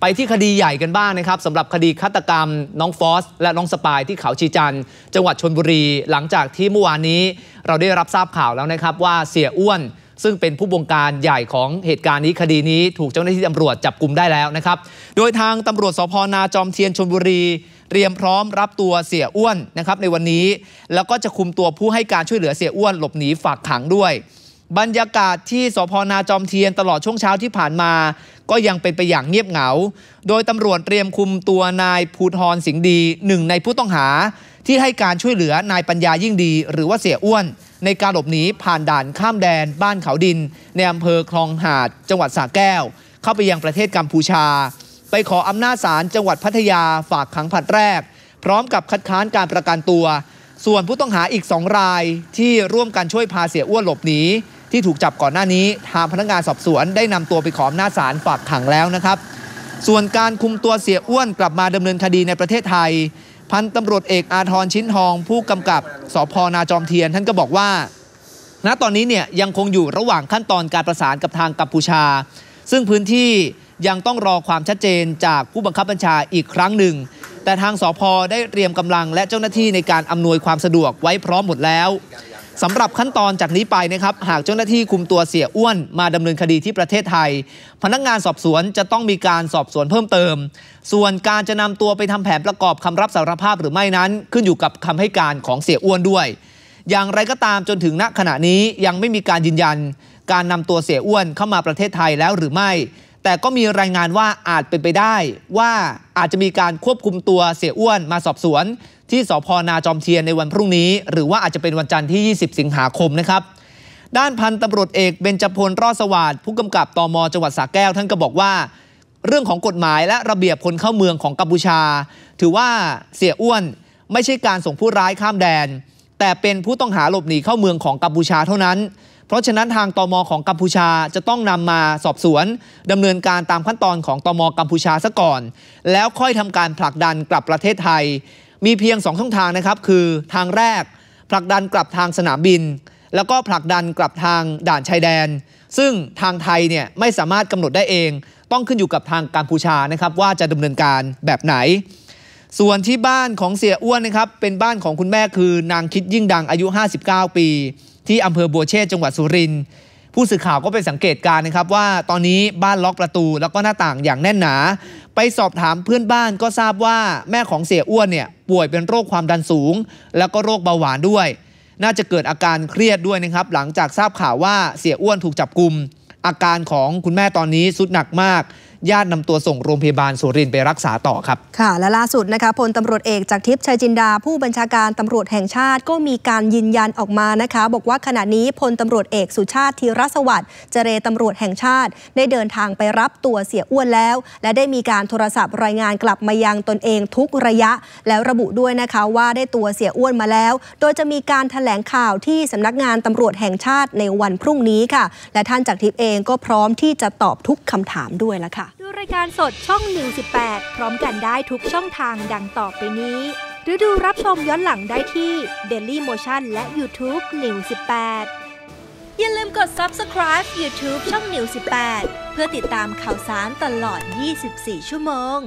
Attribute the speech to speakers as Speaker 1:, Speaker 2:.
Speaker 1: ไปที่คดีใหญ่กันบ้างนะครับสำหรับคดีฆาตกรรมน้องฟอส และน้องสปายที่เขาชีจันจังหวัดชนบุรี หลังจากที่เมื่อวานนี้ เราได้รับทราบข่าวแล้วนะครับว่าเสียอ้วน ซึ่งเป็นผู้บงการใหญ่ของเหตุการณ์นี้คดีนี้ถูกเจ้าหน้าที่ตำรวจจับกลุ่มได้แล้วนะครับโดยทางตำรวจสพนาจอมเทียนชนบุรีเตรียมพร้อมรับตัวเสียอ้วนนะครับในวันนี้ แล้วก็จะคุมตัวผู้ให้การช่วยเหลือเสียอ้วนหลบหนีฝากขังด้วยบรรยากาศที่สพนาจอมเทียนตลอดช่วงเช้าที่ผ่านมา ก็ยังเป็นไปอย่างเงียบเหงา โดยตำรวจเตรียมคุมตัวนายภูทรสิงห์ดีหนึ่งในผู้ต้องหา ที่ให้การช่วยเหลือนายปัญญายิ่งดีหรือว่าเสียอ้วน ในการหลบหนีผ่านด่านข้ามแดนบ้านเขาดิน ในอำเภอคลองหาดจังหวัดสระแก้ว เข้าไปยังประเทศกัมพูชา ไปขออำนาจศาลจังหวัดพัทยาฝากขังผัดแรก พร้อมกับคัดค้านการประกันตัว ส่วนผู้ต้องหาอีกสองรายที่ร่วมกันช่วยพาเสียอ้วนหลบหนีที่ถูกจับก่อนหน้านี้ ทางพนักงานสอบสวนได้นำตัวไปขออำนาจศาลฝากขังแล้วนะครับ ส่วนการคุมตัวเสียอ้วนกลับมาดำเนินคดีในประเทศไทย พันตำรวจเอกอาทรชิ้นทองผู้กำกับสพนาจอมเทียนท่านก็บอกว่า ณตอนนี้เนี่ยยังคงอยู่ระหว่างขั้นตอนการประสานกับทางกัมพูชา ซึ่งพื้นที่ยังต้องรอความชัดเจนจากผู้บังคับบัญชาอีกครั้งหนึ่งแต่ทางสพได้เตรียมกำลังและเจ้าหน้าที่ในการอำนวยความสะดวกไว้พร้อมหมดแล้วสำหรับขั้นตอนจากนี้ไปนะครับ หากเจ้าหน้าที่คุมตัวเสียอ้วน มาดำเนินคดีที่ประเทศไทย พนักงานสอบสวนจะต้องมีการสอบสวนเพิ่มเติม ส่วนการจะนำตัวไปทำแผนประกอบคำรับสารภาพหรือไม่นั้น ขึ้นอยู่กับคำให้การของเสียอ้วนด้วย อย่างไรก็ตามจนถึงณขณะนี้ยังไม่มีการยืนยัน การนำตัวเสียอ้วนเข้ามาประเทศไทยแล้วหรือไม่แต่ก็มีรายงานว่าอาจเป็นไปได้ ว่าอาจจะมีการควบคุมตัวเสียอ้วนมาสอบสวน ที่สพนาจอมเทียนในวันพรุ่งนี้ หรือว่าอาจจะเป็นวันจันทร์ที่ 20 สิงหาคมนะครับ ด้านพันตำรวจเอกเบญจพลรอดสวัสดิ์ผู้กำกับตมจังหวัดสระแก้วท่านก็บอกว่า เรื่องของกฎหมายและระเบียบคนเข้าเมืองของกัมพูชา ถือว่าเสียอ้วนไม่ใช่การส่งผู้ร้ายข้ามแดน แต่เป็นผู้ต้องหาหลบหนีเข้าเมืองของกัมพูชาเท่านั้นเพราะฉะนั้นทางตอมอของกัมพูชาจะต้องนำมาสอบสวนดำเนินการตามขั้นตอนของตอมอกัมพูชาซะก่อน แล้วค่อยทำการผลักดันกลับประเทศไทย มีเพียง2ช่องทางนะครับ คือทางแรก ผลักดันกลับทางสนามบิน แล้วก็ผลักดันกลับทางด่านชายแดน ซึ่งทางไทยเนี่ยไม่สามารถกำหนดได้เองต้องขึ้นอยู่กับทางกัมพูชานะครับว่าจะดำเนินการแบบไหน ส่วนที่บ้านของเสียอ้วนนะครับเป็นบ้านของคุณแม่คือนางคิดยิ่งดังอายุ 59 ปีที่อำเภอบัวเชษจังหวัดสุรินทร์ ผู้สื่อข่าวก็ไปสังเกตการนะครับว่าตอนนี้บ้านล็อกประตูแล้วก็หน้าต่างอย่างแน่นหนา ไปสอบถามเพื่อนบ้านก็ทราบว่าแม่ของเสียอ้วนเนี่ยป่วยเป็นโรคความดันสูง แล้วก็โรคเบาหวานด้วย น่าจะเกิดอาการเครียดด้วยนะครับ หลังจากทราบข่าวว่าเสียอ้วนถูกจับกลุ่มอาการของคุณแม่ตอนนี้สุดหนักมากญาตินำตัวส่งโรงพยาบาลสุรินทร์ไปรักษาต่อครับ
Speaker 2: ค่ะ และล่าสุดนะคะพลตำรวจเอกจากทิพย์ชัยจินดา ผู้บัญชาการตำรวจแห่งชาติ ก็มีการยืนยันออกมานะคะ บอกว่าขณะนี้พลตำรวจเอกสุชาติธีรสวัสดิ์เจรตำรวจแห่งชาติ ได้เดินทางไปรับตัวเสียอ้วนแล้ว และได้มีการโทรศัพท์รายงานกลับมายังตนเองทุกระยะ แล้วระบุด้วยนะคะว่าได้ตัวเสียอ้วนมาแล้ว โดยจะมีการถแถลงข่าวที่สำนักงานตำรวจแห่งชาติในวันพรุ่งนี้ค่ะ และท่านจากทิพย์เองก็พร้อมที่จะตอบทุกคำถามด้วยละค่ะรายการสดช่อง118พร้อมกันได้ทุกช่องทางดังต่อไปนี้ หรือดูรับชมย้อนหลังได้ที่ Daily Motion และ YouTube New 18อย่าลืมกด Subscribe YouTube ช่อง New 18เพื่อติดตามข่าวสารตลอด 24 ชั่วโมง